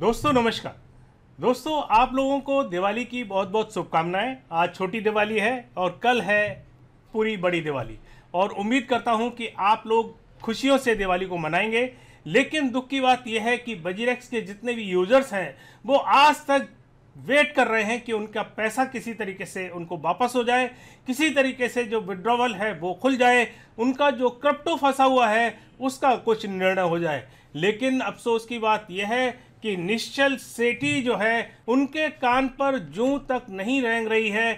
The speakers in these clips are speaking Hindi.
दोस्तों नमस्कार दोस्तों आप लोगों को दिवाली की बहुत बहुत शुभकामनाएं आज छोटी दिवाली है और कल है पूरी बड़ी दिवाली और उम्मीद करता हूं कि आप लोग खुशियों से दिवाली को मनाएंगे लेकिन दुख की बात यह है कि बजीरेक्स के जितने भी यूजर्स हैं वो आज तक वेट कर रहे हैं कि उनका पैसा किसी तरीके से उनको वापस हो जाए किसी तरीके से जो विड्रॉवल है वो खुल जाए उनका जो क्रिप्टो फंसा हुआ है उसका कुछ निर्णय हो जाए लेकिन अफसोस की बात यह है कि निश्चल सेठी जो है उनके कान पर जू तक नहीं रेंग रही है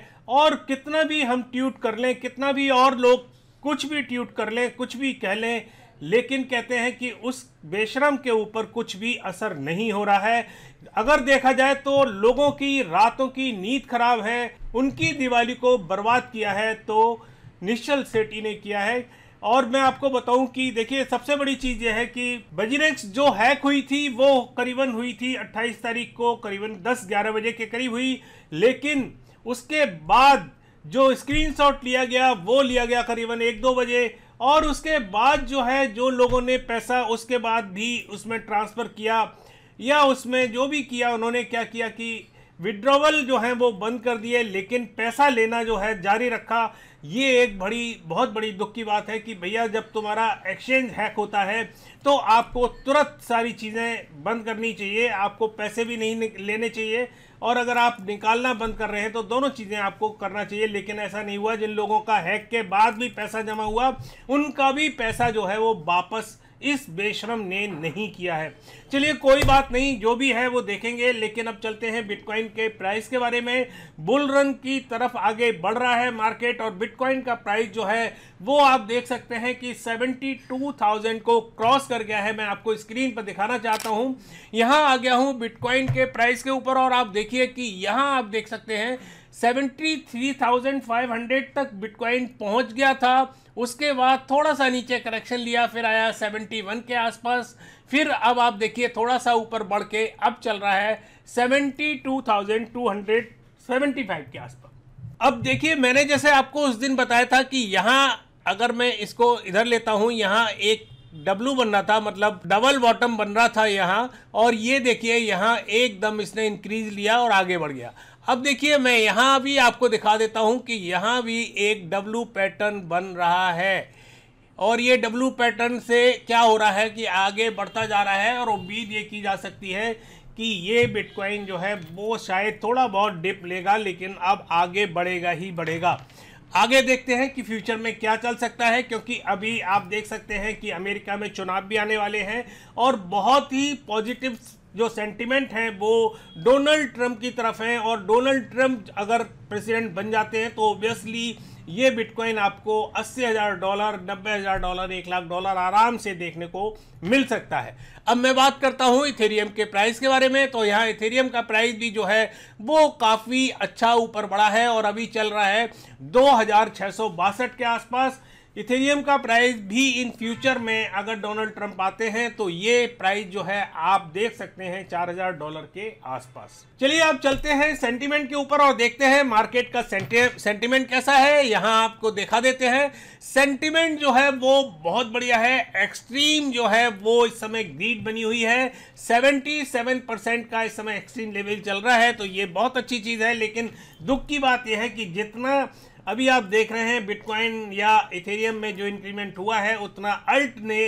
और कितना भी हम ट्यूट कर लें कितना भी और लोग कुछ भी ट्यूट कर लें कुछ भी कह लें लेकिन कहते हैं कि उस बेशरम के ऊपर कुछ भी असर नहीं हो रहा है अगर देखा जाए तो लोगों की रातों की नींद खराब है उनकी दिवाली को बर्बाद किया है तो निश्चल सेठी ने किया है और मैं आपको बताऊं कि देखिए सबसे बड़ी चीज़ यह है कि बजीरेक्स जो हैक हुई थी वो करीबन हुई थी 28 तारीख को करीबन 10-11 बजे के करीब हुई लेकिन उसके बाद जो स्क्रीनशॉट लिया गया वो लिया गया करीबन एक दो बजे और उसके बाद जो है जो लोगों ने पैसा उसके बाद भी उसमें ट्रांसफ़र किया या उसमें जो भी किया उन्होंने क्या किया कि विड्रॉवल जो है वो बंद कर दिए लेकिन पैसा लेना जो है जारी रखा ये एक बड़ी बहुत बड़ी दुख की बात है कि भैया जब तुम्हारा एक्सचेंज हैक होता है तो आपको तुरंत सारी चीज़ें बंद करनी चाहिए आपको पैसे भी नहीं लेने चाहिए और अगर आप निकालना बंद कर रहे हैं तो दोनों चीज़ें आपको करना चाहिए लेकिन ऐसा नहीं हुआ जिन लोगों का हैक के बाद भी पैसा जमा हुआ उनका भी पैसा जो है वो वापस इस बेशरम ने नहीं किया है चलिए कोई बात नहीं जो भी है वो देखेंगे लेकिन अब चलते हैं बिटकॉइन के प्राइस के बारे में बुल रन की तरफ आगे बढ़ रहा है मार्केट और बिटकॉइन का प्राइस जो है वो आप देख सकते हैं कि 72,000 को क्रॉस कर गया है मैं आपको स्क्रीन पर दिखाना चाहता हूं यहां आ गया हूं बिटकॉइन के प्राइस के ऊपर और आप देखिए कि यहां आप देख सकते हैं 73,500 तक बिटकॉइन पहुंच गया था उसके बाद थोड़ा सा नीचे करेक्शन लिया फिर आया 71 के आसपास फिर अब आप देखिए थोड़ा सा ऊपर बढ़ के अब चल रहा है 72,275 के आसपास अब देखिए मैंने जैसे आपको उस दिन बताया था कि यहाँ अगर मैं इसको इधर लेता हूँ यहाँ एक डब्लू बन रहा था मतलब डबल बॉटम बन रहा था यहाँ और ये देखिए यहाँ एकदम इसने इंक्रीज लिया और आगे बढ़ गया अब देखिए मैं यहाँ भी आपको दिखा देता हूँ कि यहाँ भी एक डब्लू पैटर्न बन रहा है और ये डब्लू पैटर्न से क्या हो रहा है कि आगे बढ़ता जा रहा है और उम्मीद ये की जा सकती है कि ये बिटकॉइन जो है वो शायद थोड़ा बहुत डिप लेगा लेकिन अब आगे बढ़ेगा ही बढ़ेगा आगे देखते हैं कि फ्यूचर में क्या चल सकता है क्योंकि अभी आप देख सकते हैं कि अमेरिका में चुनाव भी आने वाले हैं और बहुत ही पॉजिटिव जो सेंटिमेंट है वो डोनाल्ड ट्रंप की तरफ है और डोनाल्ड ट्रंप अगर प्रेसिडेंट बन जाते हैं तो ऑब्वियसली ये बिटकॉइन आपको अस्सी हज़ार डॉलर नब्बे हज़ार डॉलर एक लाख डॉलर आराम से देखने को मिल सकता है अब मैं बात करता हूँ इथेरियम के प्राइस के बारे में तो यहाँ इथेरियम का प्राइस भी जो है वो काफ़ी अच्छा ऊपर बढ़ा है और अभी चल रहा है दो के आसपास इथेरियम का प्राइस भी इन फ्यूचर में अगर डोनाल्ड ट्रंप आते हैं तो ये प्राइस जो है आप देख सकते हैं 4000 डॉलर के आसपास चलिए आप चलते हैं सेंटीमेंट के ऊपर और देखते हैं मार्केट का सेंटीमेंट कैसा है यहाँ आपको देखा देते हैं सेंटीमेंट जो है वो बहुत बढ़िया है एक्सट्रीम जो है वो इस समय ग्रीड बनी हुई है सेवेंटी परसेंट का इस समय एक्सट्रीम लेवल चल रहा है तो ये बहुत अच्छी चीज़ है लेकिन दुख की बात यह है कि जितना अभी आप देख रहे हैं बिटकॉइन या इथेरियम में जो इंक्रीमेंट हुआ है उतना अल्ट ने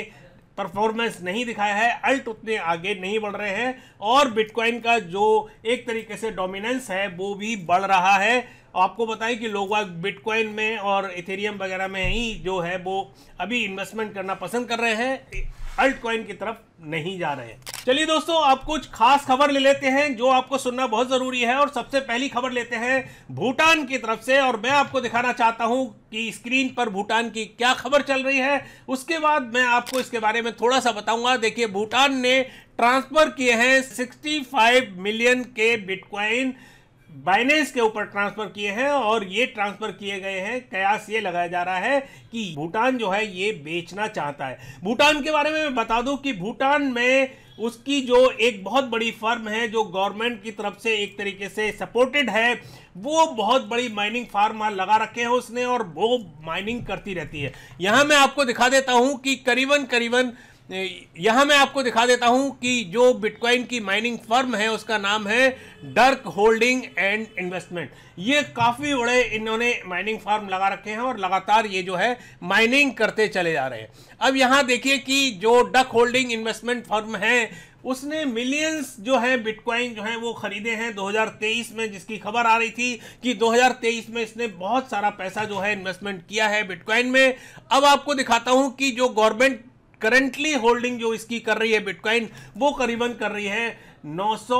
परफॉर्मेंस नहीं दिखाया है अल्ट उतने आगे नहीं बढ़ रहे हैं और बिटकॉइन का जो एक तरीके से डोमिनेंस है वो भी बढ़ रहा है आपको बताएं कि लोग बिटकॉइन में और इथेरियम वगैरह में ही जो है वो अभी इन्वेस्टमेंट करना पसंद कर रहे हैं अल्ट कॉइन की तरफ नहीं जा रहे हैं चलिए दोस्तों आप कुछ खास खबर ले लेते हैं जो आपको सुनना बहुत जरूरी है और सबसे पहली खबर लेते हैं भूटान की तरफ से और मैं आपको दिखाना चाहता हूं कि स्क्रीन पर भूटान की क्या खबर चल रही है उसके बाद मैं आपको इसके बारे में थोड़ा सा बताऊंगा देखिए भूटान ने ट्रांसफर किए हैं 65 मिलियन के बिटकॉइन बाइनेंस के ऊपर ट्रांसफर किए हैं और ये ट्रांसफर किए गए हैं कयास ये लगाया जा रहा है कि भूटान जो है ये बेचना चाहता है भूटान के बारे में मैं बता दूं कि भूटान में उसकी जो एक बहुत बड़ी फर्म है जो गवर्नमेंट की तरफ से एक तरीके से सपोर्टेड है वो बहुत बड़ी माइनिंग फार्म लगा रखे हैं उसने और वो माइनिंग करती रहती है यहां मैं आपको दिखा देता हूं कि करीबन करीबन यहाँ मैं आपको दिखा देता हूँ कि जो बिटकॉइन की माइनिंग फर्म है उसका नाम है डर्क होल्डिंग एंड इन्वेस्टमेंट ये काफ़ी बड़े इन्होंने माइनिंग फार्म लगा रखे हैं और लगातार ये जो है माइनिंग करते चले जा रहे हैं अब यहाँ देखिए कि जो डक होल्डिंग इन्वेस्टमेंट फर्म है उसने मिलियंस जो है बिटकॉइन जो है वो खरीदे हैं 2023 में जिसकी खबर आ रही थी कि 2023 में इसने बहुत सारा पैसा जो है इन्वेस्टमेंट किया है बिटकॉइन में अब आपको दिखाता हूं कि जो गवर्नमेंट करंटली होल्डिंग जो इसकी कर रही है बिटकॉइन वो करीबन कर रही है 900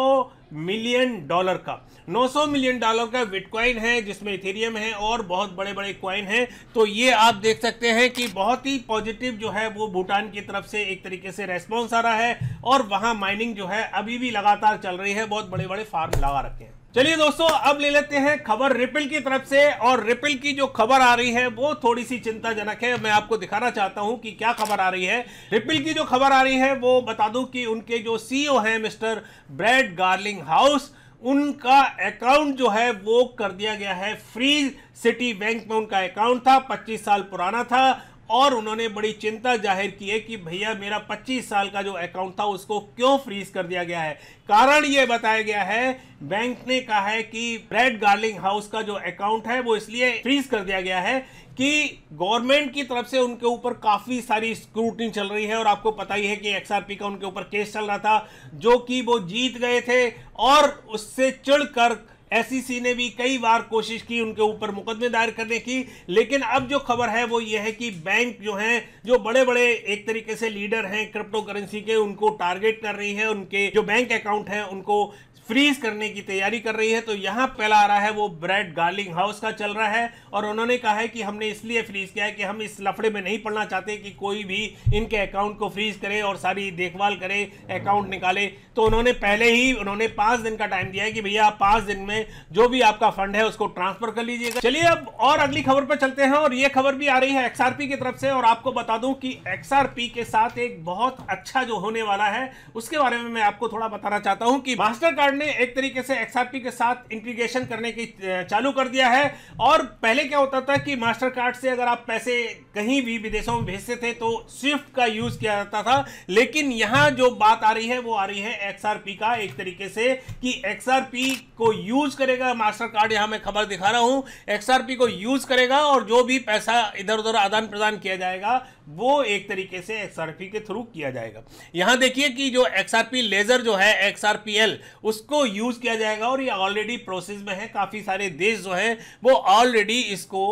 मिलियन डॉलर का 900 मिलियन डॉलर का बिटकॉइन है जिसमें इथेरियम है और बहुत बड़े बड़े क्वाइन हैं तो ये आप देख सकते हैं कि बहुत ही पॉजिटिव जो है वो भूटान की तरफ से एक तरीके से रेस्पॉन्स आ रहा है और वहाँ माइनिंग जो है अभी भी लगातार चल रही है बहुत बड़े बड़े फार्म लगा रखे हैं चलिए दोस्तों अब ले लेते हैं खबर रिपिल की तरफ से और रिपिल की जो खबर आ रही है वो थोड़ी सी चिंताजनक है मैं आपको दिखाना चाहता हूं कि क्या खबर आ रही है रिपिल की जो खबर आ रही है वो बता दूं कि उनके जो सीईओ e हैं मिस्टर ब्रेड गार्लिंग हाउस उनका अकाउंट जो है वो कर दिया गया है फ्री सिटी बैंक में उनका अकाउंट था 25 साल पुराना था और उन्होंने बड़ी चिंता जाहिर की है कि भैया मेरा 25 साल का जो अकाउंट था उसको क्यों फ्रीज कर दिया गया है कारण यह बताया गया है बैंक ने कहा है कि ब्रेड गार्लिंग हाउस का जो अकाउंट है वो इसलिए फ्रीज कर दिया गया है कि गवर्नमेंट की तरफ से उनके ऊपर काफ़ी सारी स्क्रूटनी चल रही है और आपको पता ही है कि एक्सआरपी का उनके ऊपर केस चल रहा था जो कि वो जीत गए थे और उससे चिड़ कर एसईसी e ने भी कई बार कोशिश की उनके ऊपर मुकदमे दायर करने की लेकिन अब जो खबर है वो ये है कि बैंक जो हैं जो बड़े बड़े एक तरीके से लीडर हैं क्रिप्टो करेंसी के उनको टारगेट कर रही है उनके जो बैंक अकाउंट हैं उनको फ्रीज करने की तैयारी कर रही है तो यहाँ पहला आ रहा है वो ब्रेड गार्लिंग हाउस का चल रहा है और उन्होंने कहा है कि हमने इसलिए फ्रीज किया है कि हम इस लफड़े में नहीं पड़ना चाहते कि कोई भी इनके अकाउंट को फ्रीज करे और सारी देखभाल करे अकाउंट निकाले तो उन्होंने पहले ही उन्होंने पांच दिन का टाइम दिया है कि भैया आप पांच दिन में जो भी आपका फंड है उसको ट्रांसफर कर लीजिएगा चलिए अब और अगली खबर पर चलते हैं और ये खबर भी आ रही है एक्सआरपी की तरफ से और आपको बता दूं कि एक्सआरपी के साथ एक बहुत अच्छा जो होने वाला है उसके बारे में मैं आपको थोड़ा बताना चाहता हूं कि मास्टर कार्ड ने एक तरीके से एक्सआरपी के साथ इंटीग्रेशन करने की चालू कर दिया है और पहले क्या होता था कि मास्टर कार्ड से अगर आप पैसे कहीं भी विदेशों में भेजते थे तो स्विफ्ट का यूज किया जाता था लेकिन यहां जो बात आ रही है वो आ रही है एक्सआरपी का एक तरीके से कि एक्सआरपी को यूज करेगा मास्टर कार्ड यहां मैं खबर दिखा रहा हूं एक्सआरपी को यूज करेगा और जो भी पैसा इधर उधर आदान प्रदान किया जाएगा वो एक तरीके से एक्सआरपी के थ्रू किया जाएगा यहां देखिए कि जो एक्सआरपी लेजर जो है एक्सआरपीएल उसको यूज किया जाएगा और ये ऑलरेडी प्रोसेस में है काफी सारे देश जो है वो ऑलरेडी इसको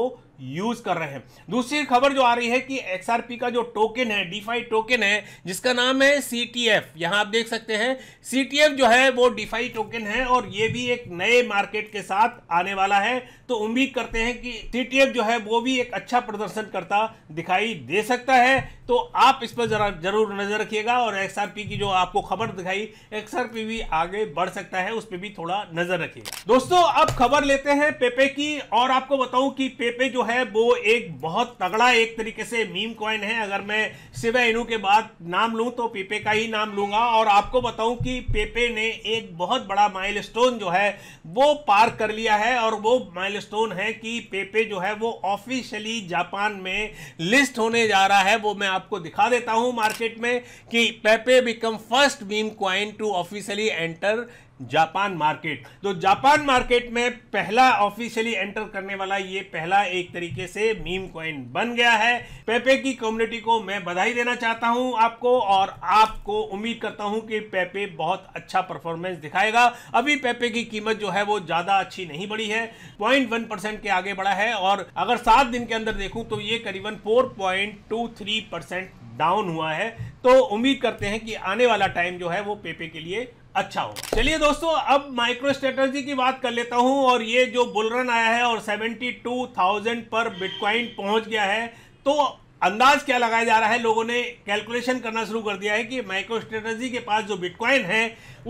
यूज कर रहे हैं दूसरी खबर जो आ रही है कि एक्सआरपी का जो टोकन है डिफाई टोकन है जिसका नाम है सी टी एफ यहां आप देख सकते हैं सी टी एफ जो है वो डिफाई टोकन है और ये भी एक नए मार्केट के साथ आने वाला है तो उम्मीद करते हैं कि सी टी एफ जो है वो भी एक अच्छा प्रदर्शन करता दिखाई दे सकता है तो आप इस पर जरा जरूर नजर रखिएगा और एक्सआरपी की जो आपको खबर दिखाई एक्सआरपी भी आगे बढ़ सकता है उस पर भी थोड़ा नजर रखिएगा दोस्तों अब खबर लेते हैं पेपे की और आपको बताऊं कि पेपे जो है है वो एक बहुत तगड़ा एक तरीके से मीम कॉइन है अगर मैं सिवा इनू के बाद नाम लूँ तो पेपे का ही नाम लूँगा और आपको बताऊँ कि पेपे ने एक बहुत बड़ा माइल जो है वो पार कर लिया है और वो माइल है कि पेपे जो है वो ऑफिशियली जापान में लिस्ट होने जा रहा है वो मैं आपको दिखा देता हूँ मार्केट में कि Pepe become first meme coin to officially enter Japan market तो जापान मार्केट में पहला ऑफिशियली एंटर करने वाला ये पहला एक तरीके से मीम कॉइन बन गया है पेपे की कम्युनिटी को मैं बधाई देना चाहता हूं आपको और आपको उम्मीद करता हूं कि पेपे बहुत अच्छा परफॉर्मेंस दिखाएगा अभी पेपे की कीमत जो है वो ज्यादा अच्छी नहीं बढ़ी है पॉइंट वन परसेंट के आगे बढ़ा है और अगर सात दिन के अंदर देखूं तो ये करीबन four point two three percent down हुआ है तो उम्मीद करते हैं कि आने वाला टाइम जो है वो पेपे के लिए अच्छा होगा चलिए दोस्तों अब माइक्रो स्ट्रेटर्जी की बात कर लेता हूं और ये जो बुलरन आया है और 72,000 पर बिटकॉइन पहुंच गया है तो अंदाज क्या लगाया जा रहा है लोगों ने कैलकुलेशन करना शुरू कर दिया है कि माइक्रो स्ट्रेटर्जी के पास जो बिटकॉइन है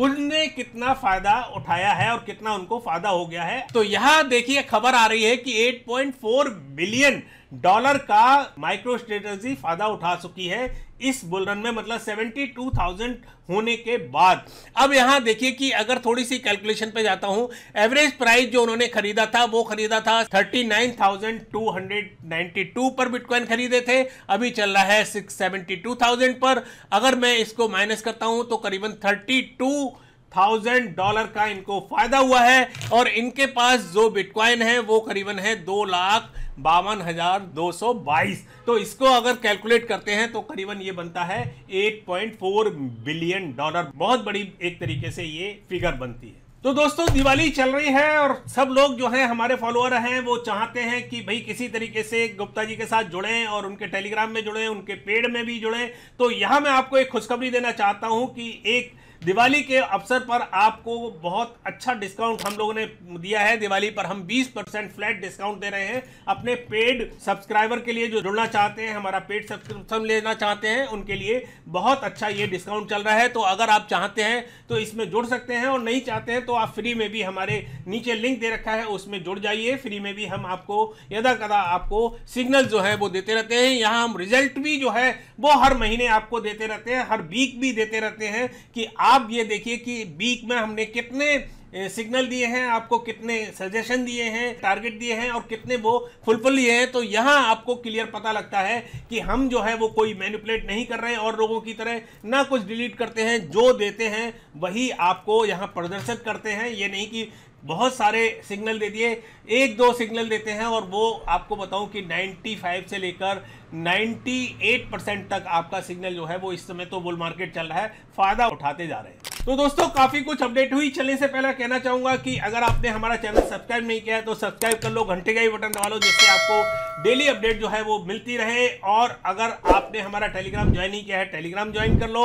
उनने कितना फायदा उठाया है और कितना उनको फायदा हो गया है तो यहां देखिए खबर आ रही है कि 8.4 बिलियन डॉलर का माइक्रो स्ट्रेटजी फायदा उठा चुकी है इस बुलरन में मतलब 72,000 होने के बाद अब यहां देखिए कि अगर थोड़ी सी कैलकुलेशन पे जाता हूं एवरेज प्राइस जो उन्होंने खरीदा था वो खरीदा था 39,292 पर बिटकॉइन खरीदे थे अभी चल रहा है 672,000 पर अगर मैं इसको माइनस करता हूं तो करीबन 32 थाउजेंड डॉलर का इनको फायदा हुआ है और इनके पास जो बिटकॉइन है वो करीबन है दो लाख बावन हजार दो सौ बाईस तो इसको अगर कैलकुलेट करते हैं तो करीबन ये बनता है eight point four billion dollar बहुत बड़ी एक तरीके से ये फिगर बनती है तो दोस्तों दिवाली चल रही है और सब लोग जो है हमारे फॉलोअर हैं वो चाहते हैं कि भाई किसी तरीके से गुप्ता जी के साथ जुड़ें और उनके टेलीग्राम में जुड़ें उनके पेड़ में भी जुड़ें तो यहाँ मैं आपको एक खुशखबरी देना चाहता हूं कि एक दिवाली के अवसर पर आपको बहुत अच्छा डिस्काउंट हम लोगों ने दिया है दिवाली पर हम 20 परसेंट फ्लैट डिस्काउंट दे रहे हैं अपने पेड सब्सक्राइबर के लिए जो जुड़ना चाहते हैं हमारा पेड सब्सक्रिप्शन लेना चाहते हैं उनके लिए बहुत अच्छा ये डिस्काउंट चल रहा है तो अगर आप चाहते हैं तो इसमें जुड़ सकते हैं और नहीं चाहते हैं तो आप फ्री में भी हमारे नीचे लिंक दे रखा है उसमें जुड़ जाइए फ्री में भी हम आपको यदा कदा आपको सिग्नल जो है वो देते रहते हैं यहाँ हम रिजल्ट भी जो है वो हर महीने आपको देते रहते हैं हर वीक भी देते रहते हैं कि आप आप ये देखिए कि वीक में हमने कितने सिग्नल दिए हैं आपको कितने सजेशन दिए हैं टारगेट दिए हैं और कितने वो फुलफिल लिए हैं तो यहाँ आपको क्लियर पता लगता है कि हम जो है वो कोई मैनिपुलेट नहीं कर रहे हैं और लोगों की तरह ना कुछ डिलीट करते हैं जो देते हैं वही आपको यहाँ प्रदर्शित करते हैं ये नहीं कि बहुत सारे सिग्नल दे दिए एक दो सिग्नल देते हैं और वो आपको बताऊं कि 95 से लेकर 98 परसेंट तक आपका सिग्नल जो है वो इस समय तो बुल मार्केट चल रहा है फायदा उठाते जा रहे हैं तो दोस्तों काफी कुछ अपडेट हुई चलने से पहले कहना चाहूंगा कि अगर आपने हमारा चैनल सब्सक्राइब नहीं किया है तो सब्सक्राइब कर लो घंटे का ही बटन दबा लो जिससे आपको डेली अपडेट जो है वो मिलती रहे और अगर आपने हमारा टेलीग्राम ज्वाइन नहीं किया है टेलीग्राम ज्वाइन कर लो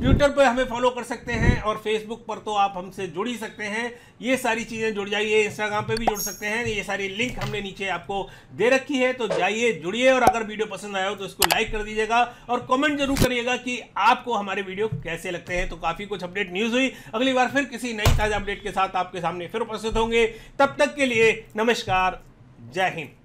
ट्विटर पर हमें फॉलो कर सकते हैं और फेसबुक पर तो आप हमसे जुड़ ही सकते हैं ये सारी चीज़ें जुड़ जाइए इंस्टाग्राम पे भी जुड़ सकते हैं ये सारी लिंक हमने नीचे आपको दे रखी है तो जाइए जुड़िए और अगर वीडियो पसंद आया हो तो इसको लाइक कर दीजिएगा और कमेंट जरूर करिएगा कि आपको हमारे वीडियो कैसे लगते हैं तो काफ़ी कुछ अपडेट न्यूज़ हुई अगली बार फिर किसी नई ताज़ा अपडेट के साथ आपके सामने फिर उपस्थित होंगे तब तक के लिए नमस्कार जय हिंद